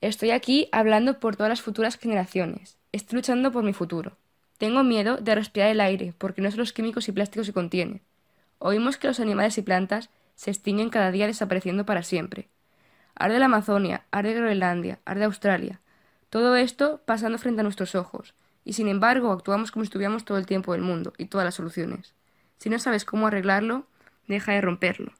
Estoy aquí hablando por todas las futuras generaciones. Estoy luchando por mi futuro. Tengo miedo de respirar el aire porque no sé los químicos y plásticos que contiene. Oímos que los animales y plantas se extinguen cada día desapareciendo para siempre. Arde la Amazonia, arde Groenlandia, arde Australia. Todo esto pasando frente a nuestros ojos. Y sin embargo, actuamos como si todo el tiempo del mundo y todas las soluciones. Si no sabes cómo arreglarlo, deja de romperlo.